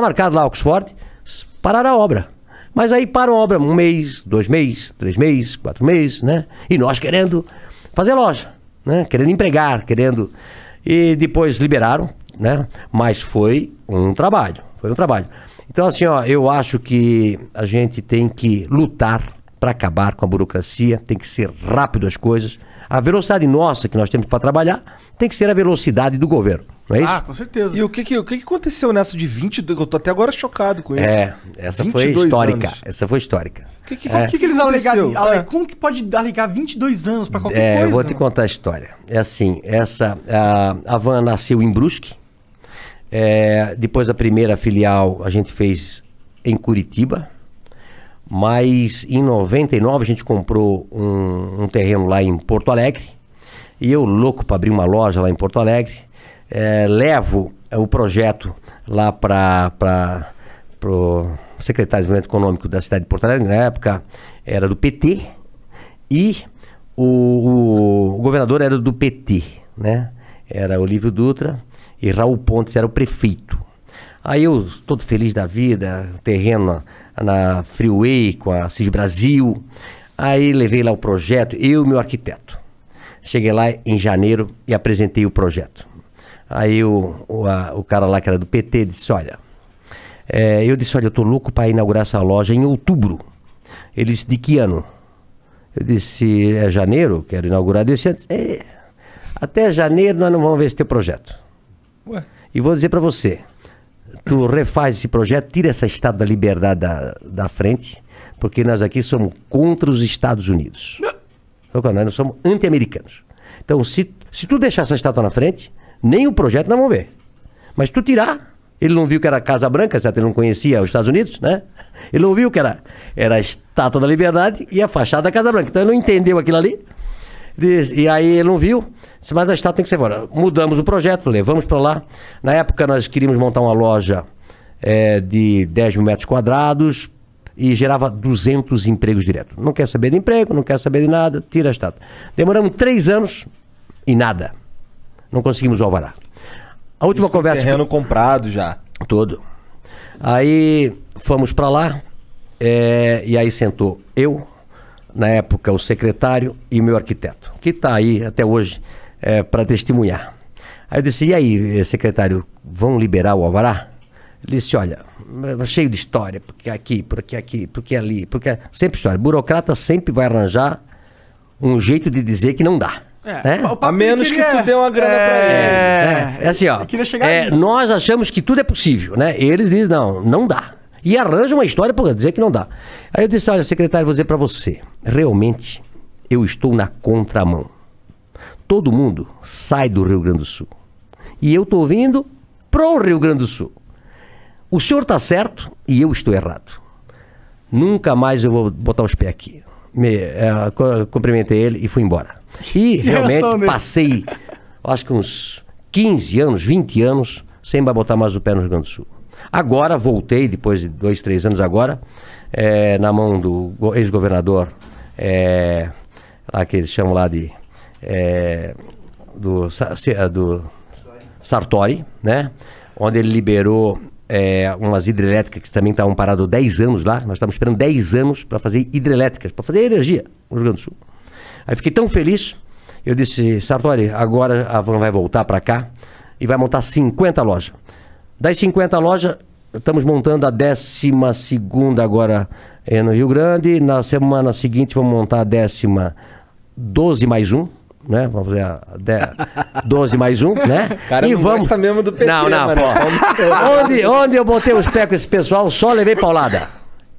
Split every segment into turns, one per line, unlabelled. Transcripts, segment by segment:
marcado lá Oxford, pararam a obra. Mas aí param a obra um mês, dois meses, três meses, quatro meses, né? E nós querendo fazer loja, né? Querendo empregar, querendo... E depois liberaram, né? Mas foi um trabalho, foi um trabalho. Então, assim, ó, eu acho que a gente tem que lutar para acabar com a burocracia, tem que ser rápido as coisas. A velocidade nossa que nós temos para trabalhar tem que ser a velocidade do governo. Não é isso? Ah, com certeza. E o que, que, o que, aconteceu nessa de 22? Eu tô até agora chocado com isso. É, essa foi histórica. Anos. Essa foi histórica. O que, que, é. que, que, eles alegaram? É. Como que pode alegar 22 anos para qualquer é, coisa? Eu vou te contar a história. É assim, essa, a, a Van nasceu em Brusque. É, depois da primeira filial, a gente fez em Curitiba. Mas em 99 a gente comprou um, um terreno lá em Porto Alegre. E eu louco para abrir uma loja lá em Porto Alegre é, levo é, o projeto lá para o secretário de Desenvolvimento Econômico da cidade de Porto Alegre, na época era do PT, e o, o, o governador era do PT, né? Era Olívio Dutra e Raul Pontes era o prefeito. Aí eu, todo feliz da vida, terreno na, na Freeway com a CIS Brasil. Aí levei lá o projeto, eu e meu arquiteto. Cheguei lá em janeiro e apresentei o projeto. Aí o, o, a, o cara lá que era do PT disse: Olha, é, eu disse: Olha, eu tô louco para inaugurar essa loja em outubro. Ele disse: De que ano? Eu disse: É janeiro, quero inaugurar desse antes. É, até janeiro nós não vamos ver esse teu projeto. Ué. E vou dizer para você: tu refaz esse projeto, tira essa estátua da liberdade da, da frente, porque nós aqui somos contra os Estados Unidos. Não. Nós não somos anti-americanos. Então, se, se tu deixar essa estátua na frente, nem o projeto nós vamos ver. Mas tu tirar, ele não viu que era Casa Branca, certo? Ele não conhecia os Estados Unidos, né? Ele não viu que era, era a Estátua da Liberdade e a fachada da Casa Branca. Então ele não entendeu aquilo ali. Diz, e aí ele não viu, disse, mas a estátua tem que ser fora. Mudamos o projeto, levamos para lá. Na época nós queríamos montar uma loja é, de 10 mil metros quadrados e gerava 200 empregos direto. Não quer saber de emprego, não quer saber de nada, tira a estátua. Demoramos três anos e nada. Não conseguimos o alvará. A última Isso conversa. Terreno que... comprado já. Todo. Aí fomos para lá é, e aí sentou eu, na época o secretário e meu arquiteto, que está aí até hoje é, para testemunhar. Aí eu disse: e aí, secretário, vão liberar o alvará? Ele disse: olha, é, cheio de história, porque aqui, porque aqui, porque ali, porque. É sempre história. Burocrata sempre vai arranjar um jeito de dizer que não dá. É. Né? A menos queria... que tu dê uma grana é... pra ele. É, é assim, ó. É, nós achamos que tudo é possível, né? Eles dizem, não, não dá. E arranja uma história para dizer que não dá. Aí eu disse, olha, secretário, vou dizer para você. Realmente, eu estou na contramão. Todo mundo sai do Rio Grande do Sul. E eu tô vindo pro Rio Grande do Sul. O senhor tá certo e eu estou errado. Nunca mais eu vou botar os pés aqui. Me, é, cumprimentei ele e fui embora. E realmente passei, acho que uns 15 anos, 20 anos, sem botar mais o pé no Rio Grande do Sul. Agora voltei, depois de dois, três anos agora, é, na mão do ex-governador, é, lá que eles chamam lá de. É, do, do Sartori, né? Onde ele liberou é, umas hidrelétricas que também estavam paradas 10 anos lá. Nós estamos esperando 10 anos para fazer hidrelétricas, para fazer energia no Rio Grande do Sul. Aí fiquei tão feliz, eu disse, Sartori, agora a van vai voltar para cá e vai montar 50 lojas. Das 50 lojas, estamos montando a 12 agora é, no Rio Grande. Na semana seguinte, vamos montar a décima 12 mais um né? Vamos fazer a 12 mais um, né? Cara, e vamos... gosta mesmo do PT, Não, não, mano. onde, onde eu botei os pés com esse pessoal, só levei paulada.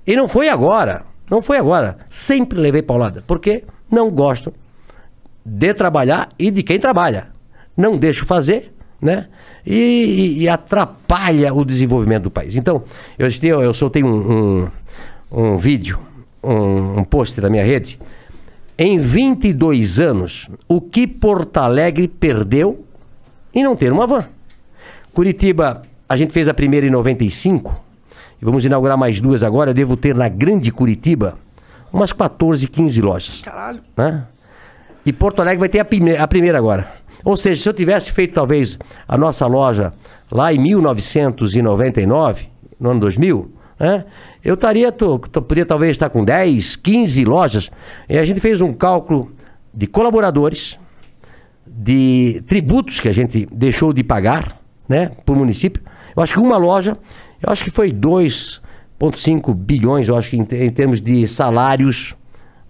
E não foi agora. Não foi agora. Sempre levei paulada. Por quê? não gosto de trabalhar e de quem trabalha. Não deixo fazer, né? E, e, e atrapalha o desenvolvimento do país. Então, eu, eu, eu soltei um, um, um vídeo, um, um post da minha rede. Em 22 anos, o que Porto Alegre perdeu em não ter uma van. Curitiba, a gente fez a primeira em 95, e vamos inaugurar mais duas agora. Eu devo ter na Grande Curitiba, umas 14, 15 lojas. Caralho. Né? E Porto Alegre vai ter a, prime a primeira agora. Ou seja, se eu tivesse feito talvez a nossa loja lá em 1999, no ano 2000, né? eu estaria, tô, talvez estar com 10, 15 lojas. E a gente fez um cálculo de colaboradores, de tributos que a gente deixou de pagar né, por município. Eu acho que uma loja, eu acho que foi dois 1,5 bilhões, eu acho que em, em, termos de salários,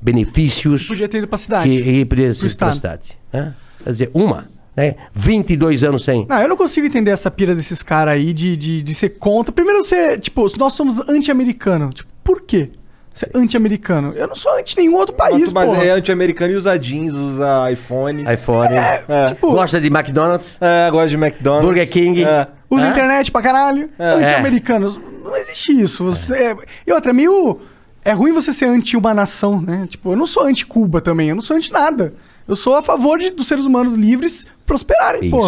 benefícios. Que podia ter ido para a cidade. Que, podia ter ido para a cidade. Né? Quer dizer, uma. Né? 22 anos sem. Não, eu não consigo entender essa pira desses caras aí de, de, de ser contra. Primeiro, você, tipo, nós somos anti-americano. Tipo, por quê? Você é anti-americano. Eu não sou anti nenhum outro país, Mas, mas é anti-americano e usa jeans, usa iPhone. iPhone. É, é. Tipo, gosta de McDonald's. É, gosta de McDonald's. Burger King. É. Usa é. internet pra caralho. É. Anti-americanos não existe isso. É. e outra, é meio. É ruim você ser anti uma nação, né? Tipo, eu não sou anti-Cuba também, eu não sou anti nada. Eu sou a favor de, dos seres humanos livres prosperarem, pô.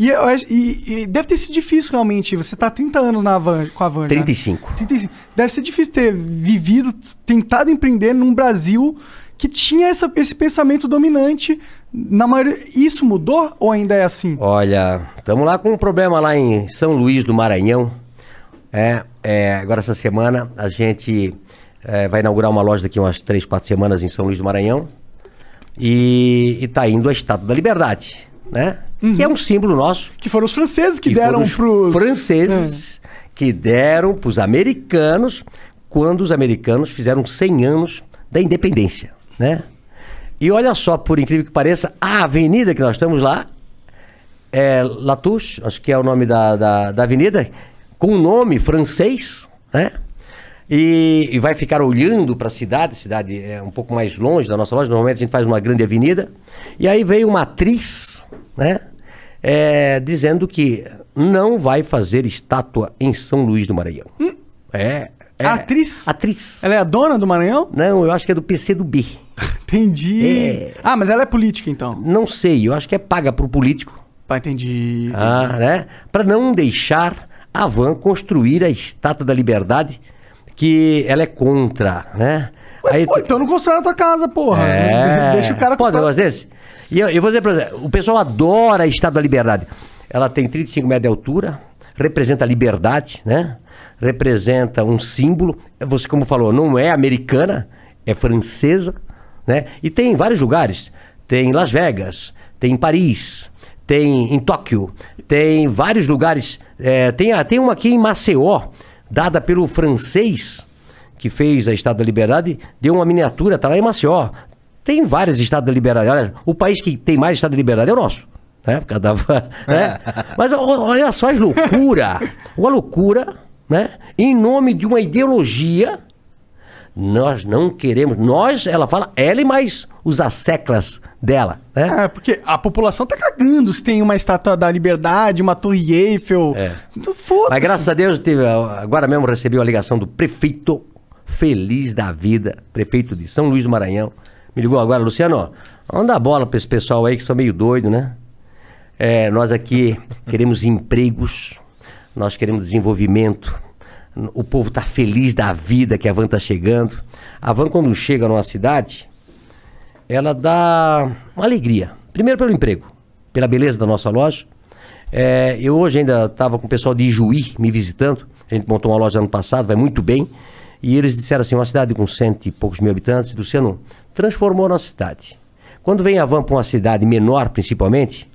E, e, e, deve ter sido difícil realmente. Você tá 30 anos na Avan com a Van. 35. Né? 35. Deve ser difícil ter vivido, tentado empreender num Brasil que tinha essa, esse pensamento dominante. Na maioria, isso mudou ou ainda é assim? Olha, estamos lá com um problema lá em São Luís do Maranhão. É, é, agora essa semana a gente é, vai inaugurar uma loja daqui umas três, quatro semanas em São Luís do Maranhão. E, está indo a Estátua da Liberdade, né? Uhum. Que é uhum. um símbolo nosso. Que foram os franceses que, que deram para os... franceses é. que deram para os americanos quando os americanos fizeram 100 anos da independência, né? E olha só, por incrível que pareça, a avenida que nós estamos lá é Latouche, acho que é o nome da, da, da avenida, com nome francês, né? E, e vai ficar olhando para a cidade, cidade é um pouco mais longe da nossa loja, normalmente a gente faz uma grande avenida. E aí veio uma atriz, né? É, dizendo que não vai fazer estátua em São Luís do Maranhão. Hum. É, é. atriz? Atriz. Ela é a dona do Maranhão? Não, eu acho que é do PC do B. entendi. É... Ah, mas ela é política então? Não sei, eu acho que é paga pro político. Pá, tá, entendi. Ah, né? Para não deixar a van construir a Estátua da Liberdade, que ela é contra, né? Ué, Aí, pô, então não constrói a tua casa, porra. É... Deixa o cara... Pode um negócio desse? E eu, eu vou dizer pra você, o pessoal adora a Estátua da Liberdade. Ela tem 35 metros de altura, representa a liberdade, né? Representa um símbolo. Você, como falou, não é americana, é francesa, né? E tem em vários lugares. Tem em Las Vegas, tem em Paris, tem em Tóquio, tem vários lugares. É, tem, tem uma aqui em Maceió, dada pelo francês que fez a Estátua da Liberdade, deu uma miniatura, tá lá em Maceió. Tem várias Estados da Liberdade. Olha, o país que tem mais Estátua da Liberdade é o nosso. Né? né? Mas olha só as loucuras. Uma loucura, né? Em nome de uma ideologia nós não queremos. Nós, ela fala, ela e mais os asseclas dela, né? É, porque a população tá cagando se tem uma estátua da liberdade, uma torre Eiffel. É. Foda-se. Mas graças a Deus, teve, agora mesmo recebi a ligação do prefeito feliz da vida, prefeito de São Luís do Maranhão. Me ligou agora, Luciano, ó, vamos dar bola para esse pessoal aí que são meio doido, né? É, nós aqui queremos empregos, nós queremos desenvolvimento, o povo está feliz da vida que a van está chegando. A van, quando chega numa cidade, ela dá uma alegria. Primeiro pelo emprego, pela beleza da nossa loja. É, eu hoje ainda estava com o pessoal de Ijuí me visitando. A gente montou uma loja ano passado, vai muito bem. E eles disseram assim, uma cidade com cento e poucos mil habitantes, Luciano, transformou a nossa cidade. Quando vem a van para uma cidade menor, principalmente,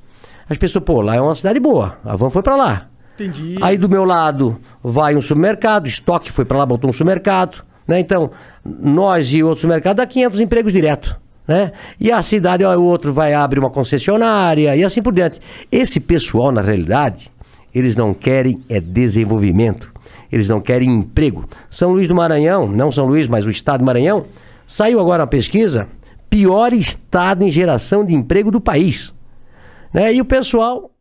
as pessoas, pô, lá é uma cidade boa, a van foi para lá. Entendi. Aí do meu lado vai um supermercado, estoque foi para lá, botou um supermercado. Né? Então, nós e outro supermercado dá 500 empregos direto. Né? E a cidade, ó, o outro vai abrir uma concessionária e assim por diante. Esse pessoal, na realidade, eles não querem é desenvolvimento. Eles não querem emprego. São Luís do Maranhão, não São Luís, mas o estado do Maranhão, saiu agora uma pesquisa, pior estado em geração de emprego do país. Né? E o pessoal